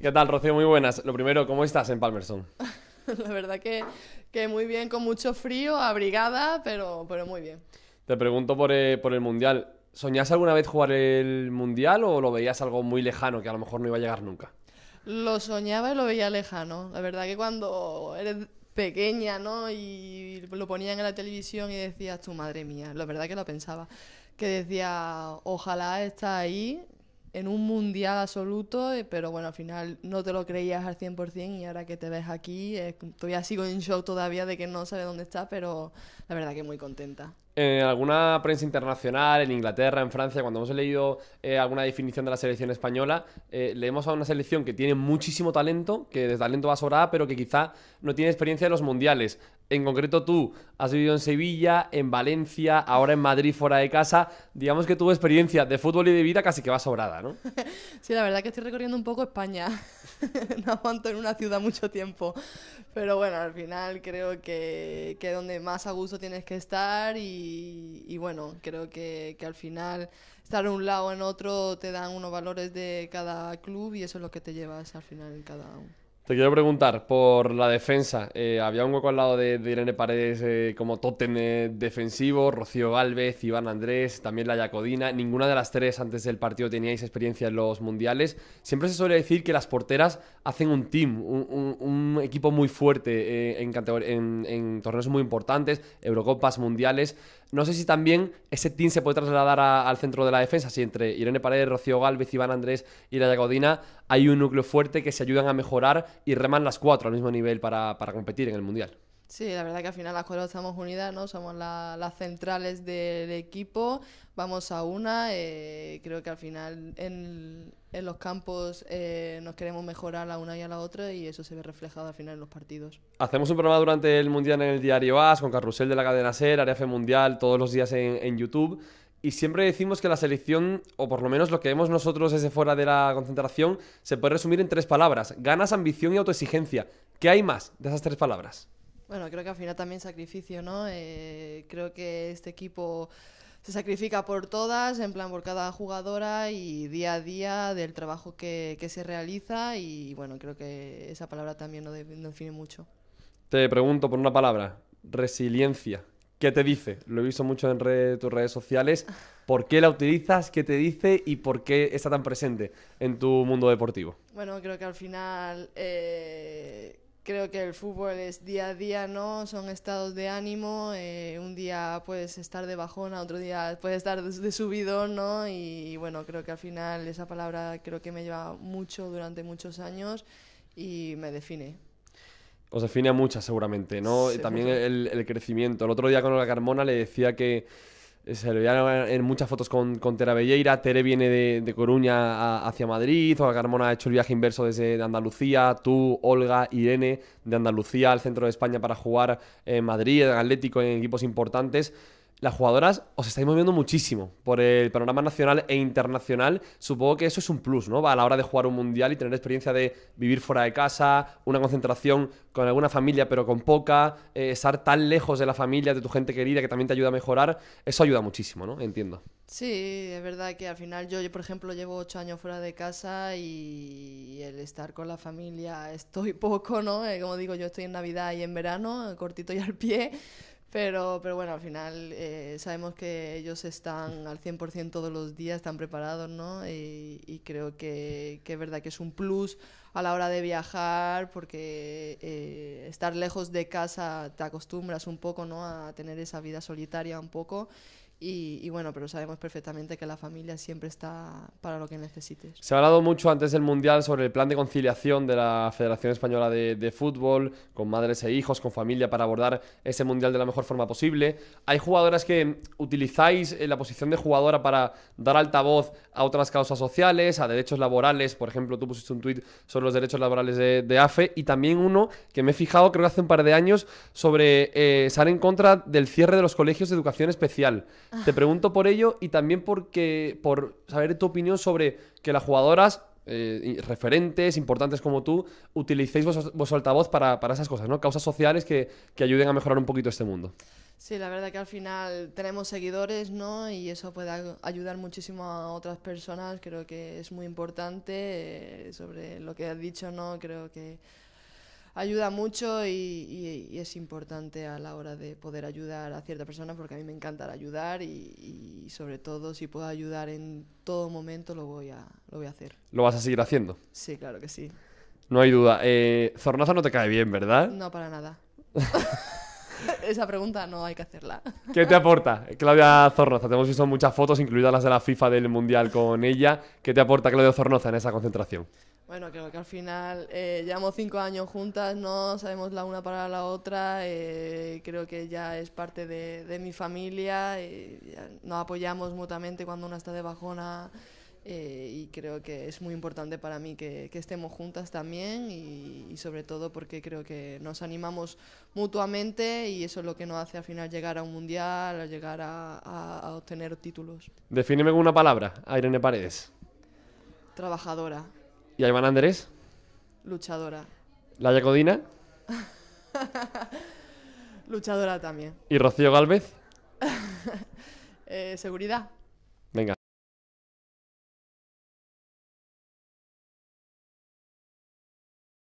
¿Qué tal, Rocío? Muy buenas. Lo primero, ¿cómo estás en Palmerston? La verdad que, muy bien, con mucho frío, abrigada, pero, pero muy bien. Te pregunto eh, por, el Mundial. ¿Soñás alguna vez jugar el Mundial o lo veías algo muy lejano que a lo mejor no iba a llegar nunca? Lo soñaba y lo veía lejano. La verdad que cuando eres pequeña, ¿no? Y lo ponían en la televisión y decías, tu madre mía, la verdad que lo pensaba. Que decía, ojalá está ahí en un mundial absoluto, eh, pero bueno, al final no te lo creías al 100% y ahora que te ves aquí, eh, todavía sigo en shock todavía de que no sabe dónde está, pero la verdad que muy contenta. En eh, alguna prensa internacional, en Inglaterra, en Francia, cuando hemos leído alguna definición de la selección española, leemos a una selección que tiene muchísimo talento, que de talento va sobrada, pero que quizá no tiene experiencia en los mundiales en concreto tú has vivido en Sevilla, en Valencia, ahora en Madrid fuera de casa. Digamos que tu experiencia de fútbol y de vida casi que va sobrada, ¿no? Sí, la verdad que estoy recorriendo un poco España. no aguanto en una ciudad mucho tiempo. Pero bueno, al final creo que, que donde más a gusto tienes que estar y, bueno, creo que, que al final estar en un lado o en otro te dan unos valores de cada club y eso es lo que te llevas al final en cada uno. Te quiero preguntar por la defensa. Eh, había un hueco al lado de, Irene Paredes eh, como tótem eh, defensivo, Rocío Galvez, Iván Andrés, también la Yacodina. Ninguna de las tres antes del partido teníais experiencia en los mundiales. Siempre se suele decir que las porteras hacen un team, un, equipo muy fuerte en torneos muy importantes, Eurocopas, mundiales. No sé si también ese team se puede trasladar al centro de la defensa, si entre Irene Paredes, Rocío Galvez, Iván Andrés y la Gaudina hay un núcleo fuerte que se ayudan a mejorar y reman las cuatro al mismo nivel para, para competir en el Mundial. Sí, la verdad que al final las cuatro estamos unidas, ¿no? Somos las centrales del equipo, vamos a una, eh, creo que al final en, los campos eh, nos queremos mejorar a la una y a la otra y eso se ve reflejado al final en los partidos. Hacemos un programa durante el Mundial en el diario AS, con Carrusel de la cadena SER, F Mundial, todos los días en, en YouTube. Y siempre decimos que la selección, o por lo menos lo que vemos nosotros desde fuera de la concentración, se puede resumir en tres palabras. Ganas, ambición y autoexigencia. ¿Qué hay más de esas tres palabras? Bueno, creo que al final también sacrificio, ¿no? Eh, creo que este equipo se sacrifica por todas, en plan por cada jugadora y día a día del trabajo que, se realiza y bueno, creo que esa palabra también no, define mucho. Te pregunto por una palabra, resiliencia. ¿Qué te dice? Lo he visto mucho en tus redes sociales. ¿Por qué la utilizas? ¿Qué te dice? ¿Y por qué está tan presente en tu mundo deportivo? Bueno, creo que al final eh, creo que el fútbol es día a día, ¿no? Son estados de ánimo, eh, un día puedes estar de bajona, otro día puedes estar de, subido ¿no? Y, bueno, creo que al final esa palabra creo que me lleva mucho durante muchos años y me define. Os define a muchas seguramente, ¿no? También el, el, crecimiento. El otro día con la Carmona le decía que se le veía en muchas fotos con, con Tera Tere viene de, Coruña hacia Madrid. O Carmona ha hecho el viaje inverso desde Andalucía. Tú, Olga, Irene, de Andalucía al centro de España para jugar en Madrid, en Atlético, en equipos importantes las jugadoras os estáis moviendo muchísimo por el panorama nacional e internacional. Supongo que eso es un plus, ¿no? A la hora de jugar un mundial y tener experiencia de vivir fuera de casa, una concentración con alguna familia pero con poca, eh, estar tan lejos de la familia, de tu gente querida que también te ayuda a mejorar, eso ayuda muchísimo, ¿no? Entiendo. Sí, es verdad que al final yo, por ejemplo, llevo ocho años fuera de casa y el estar con la familia estoy poco, ¿no? Eh, como digo, yo estoy en Navidad y en verano, cortito y al pie pero, pero bueno, al final eh, sabemos que ellos están al 100% todos los días, están preparados, ¿no? Y, creo que, que, es verdad que es un plus a la hora de viajar, porque eh, estar lejos de casa te acostumbras un poco, ¿no? A tener esa vida solitaria un poco y, bueno, pero sabemos perfectamente que la familia siempre está para lo que necesites. Se ha hablado mucho antes del Mundial sobre el plan de conciliación de la Federación Española de, de, Fútbol, con madres e hijos, con familia, para abordar ese Mundial de la mejor forma posible. ¿Hay jugadoras que utilizáis eh, la posición de jugadora para dar altavoz a otras causas sociales, a derechos laborales? Por ejemplo, tú pusiste un tuit sobre los derechos laborales de, de, AFE y también uno que me he fijado, creo que hace un par de años, sobre eh, estar en contra del cierre de los colegios de educación especial. Te pregunto por ello y también porque, por saber tu opinión sobre que las jugadoras eh, referentes, importantes como tú, utilicéis vuestro altavoz para, para, esas cosas, ¿no? Causas sociales que, que, ayuden a mejorar un poquito este mundo. Sí, la verdad que al final tenemos seguidores, ¿no? Y eso puede ayudar muchísimo a otras personas, creo que es muy importante eh, sobre lo que has dicho, ¿no? Creo que ayuda mucho y, es importante a la hora de poder ayudar a cierta persona porque a mí me encanta ayudar y, sobre todo si puedo ayudar en todo momento lo voy, a, lo voy a hacer. ¿Lo vas a seguir haciendo? Sí, claro que sí. No hay duda. Eh, Zornaza no te cae bien, ¿verdad? No, para nada. Esa pregunta no hay que hacerla. ¿Qué te aporta Claudia Zornoza? Te hemos visto muchas fotos, incluidas las de la FIFA del Mundial con ella. ¿Qué te aporta Claudia Zornoza en esa concentración? Bueno, creo que al final eh, llevamos cinco años juntas, no sabemos la una para la otra, eh, creo que ya es parte de, mi familia, eh, nos apoyamos mutuamente cuando una está de bajona eh, y creo que es muy importante para mí que, estemos juntas también y, sobre todo porque creo que nos animamos mutuamente y eso es lo que nos hace al final llegar a un mundial, a llegar a, obtener títulos. Defíneme con una palabra Irene Paredes. Trabajadora. ¿Y a Iván Andrés? Luchadora. ¿La Jacodina Luchadora también. ¿Y Rocío Galvez? Eh, seguridad.